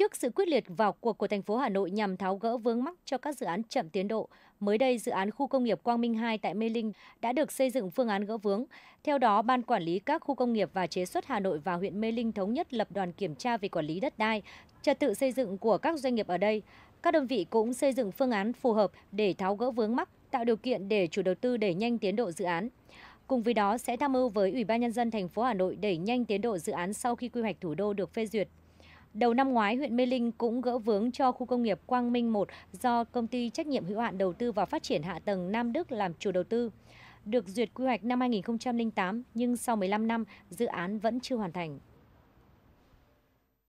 Trước sự quyết liệt vào cuộc của thành phố Hà Nội nhằm tháo gỡ vướng mắc cho các dự án chậm tiến độ, mới đây dự án khu công nghiệp Quang Minh 2 tại Mê Linh đã được xây dựng phương án gỡ vướng. Theo đó, Ban Quản lý các khu công nghiệp và chế xuất Hà Nội và huyện Mê Linh thống nhất lập đoàn kiểm tra về quản lý đất đai, trật tự xây dựng của các doanh nghiệp ở đây. Các đơn vị cũng xây dựng phương án phù hợp để tháo gỡ vướng mắc, tạo điều kiện để chủ đầu tư đẩy nhanh tiến độ dự án. Cùng với đó sẽ tham mưu với Ủy ban nhân dân thành phố Hà Nội đẩy nhanh tiến độ dự án sau khi quy hoạch thủ đô được phê duyệt Đầu năm ngoái, huyện Mê Linh cũng gỡ vướng cho khu công nghiệp Quang Minh 1 do công ty trách nhiệm hữu hạn đầu tư và phát triển hạ tầng Nam Đức làm chủ đầu tư. Được duyệt quy hoạch năm 2008 nhưng sau 15 năm, dự án vẫn chưa hoàn thành.